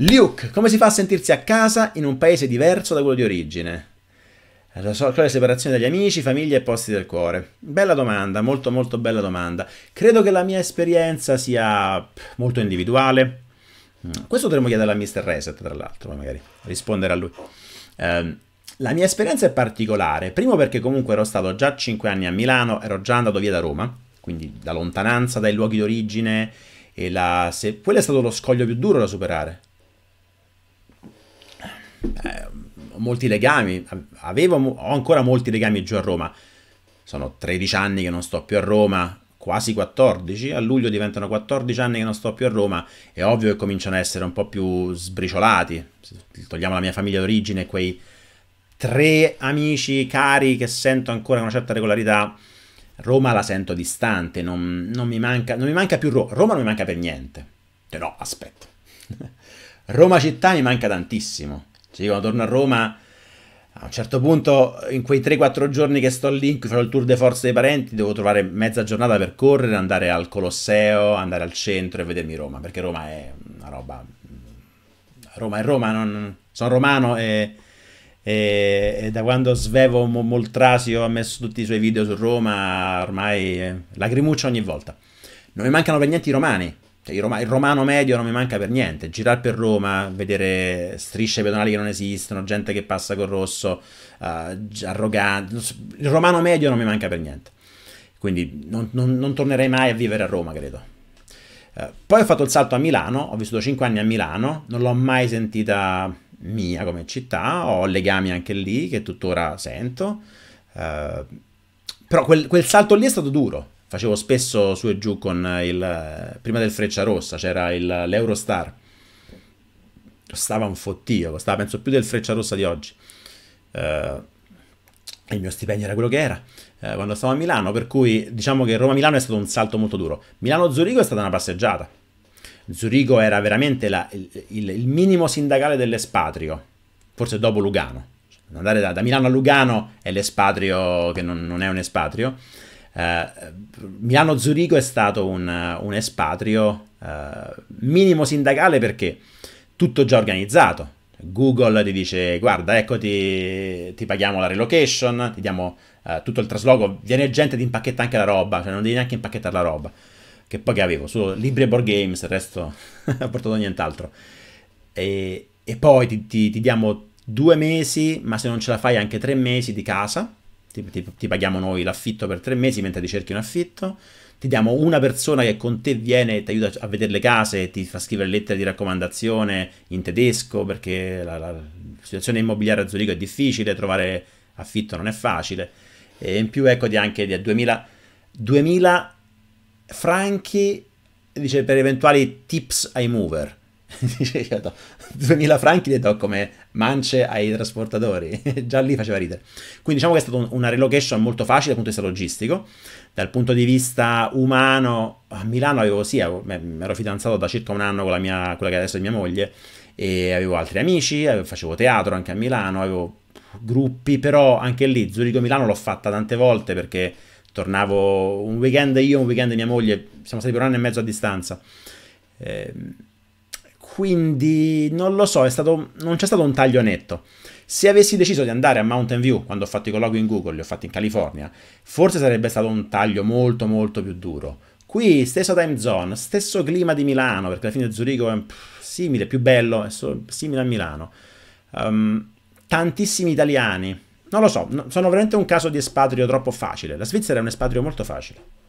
Luke, come si fa a sentirsi a casa in un paese diverso da quello di origine? La sola separazione dagli amici, famiglia e posti del cuore. Bella domanda, molto molto bella domanda. Credo che la mia esperienza sia molto individuale. Mm, questo dovremmo chiedere a Mr. Reset, tra l'altro, magari rispondere a lui. Eh, la mia esperienza è particolare, primo perché comunque ero stato già 5 anni a Milano, ero già andato via da Roma, quindi da lontananza dai luoghi d'origine e la, se, quello è stato lo scoglio più duro da superare. Eh, molti legami, avevo, ho ancora molti legami giù a Roma. Sono 13 anni che non sto più a Roma, quasi 14, a luglio diventano 14 anni che non sto più a Roma, è ovvio che cominciano a essere un po' più sbriciolati, togliamo la mia famiglia d'origine, quei tre amici cari che sento ancora con una certa regolarità, Roma la sento distante, non, non, mi, manca, non mi manca più Roma, Roma non mi manca per niente. Però aspetta. Roma città mi manca tantissimo. Cioè, quando torno a Roma, a un certo punto, in quei 3-4 giorni che sto lì, in cui farò il tour de forze dei parenti, devo trovare mezza giornata per correre, andare al Colosseo, andare al centro e vedermi Roma, perché Roma è una roba... Roma è Roma, non... sono romano e e, e da quando Svevo Moltrasio ha messo tutti i suoi video su Roma, ormai eh, lacrimuccia ogni volta. Non mi mancano per niente i romani, cioè, il, romano medio non mi manca per niente. Girare per Roma, vedere strisce pedonali che non esistono, gente che passa col rosso, uh, arrogante. Il romano medio non mi manca per niente. Quindi non, non, non tornerei mai a vivere a Roma, credo. Uh, poi ho fatto il salto a Milano, ho vissuto 5 anni a Milano, non l'ho mai sentita mia come città, ho legami anche lì che tuttora sento, eh, però quel, quel, salto lì è stato duro, facevo spesso su e giù con il, prima del Freccia Rossa c'era l'Eurostar, costava un fottio, costava penso più del Freccia Rossa di oggi, eh, il mio stipendio era quello che era eh, quando stavo a Milano, per cui diciamo che Roma-Milano è stato un salto molto duro, Milano-Zurigo è stata una passeggiata, Zurigo era veramente la, il, il, il, minimo sindacale dell'espatrio, forse dopo Lugano. Cioè, andare da, da Milano a Lugano è l'espatrio che non, non è un espatrio. Eh, Milano-Zurigo è stato un, un espatrio eh, minimo sindacale perché tutto già organizzato. Google ti dice guarda ecco ti, ti paghiamo la relocation, ti diamo eh, tutto il trasloco, viene gente ti impacchetta anche la roba, cioè non devi neanche impacchettare la roba che poi che avevo, solo libri e board games, il resto ho portato nient'altro. E, e, poi ti, ti, ti, diamo due mesi, ma se non ce la fai anche tre mesi di casa, ti, ti paghiamo noi l'affitto per tre mesi mentre ti cerchi un affitto, ti diamo una persona che con te viene e ti aiuta a vedere le case, ti fa scrivere lettere di raccomandazione in tedesco perché la, la, la situazione immobiliare a Zurigo è difficile, trovare affitto non è facile. E in più ecco di anche di 2000, 2000 franchi dice, per eventuali tips ai mover. dice, io do 2000 franchi li do come mance ai trasportatori. Già lì faceva ridere. Quindi diciamo che è stata una relocation molto facile dal punto di vista logistico. Dal punto di vista umano, a Milano avevo sì, mi ero fidanzato da circa un anno con mia, quella che adesso è mia moglie e avevo altri amici, facevo teatro anche a Milano, avevo gruppi, però anche lì Zurigo Milano l'ho fatta tante volte perché tornavo un weekend io, un weekend mia moglie, siamo stati per un anno e mezzo a distanza. Eh, quindi non lo so, stato, non c'è stato un taglio netto. Se avessi deciso di andare a Mountain View quando ho fatto i colloqui in Google, li ho fatti in California, forse sarebbe stato un taglio molto molto più duro. Qui stesso time zone, stesso clima di Milano, perché alla fine Zurigo è simile, più bello, è simile a Milano. Um, tantissimi italiani, non lo so, sono veramente un caso di espatrio troppo facile. La Svizzera è un espatrio molto facile.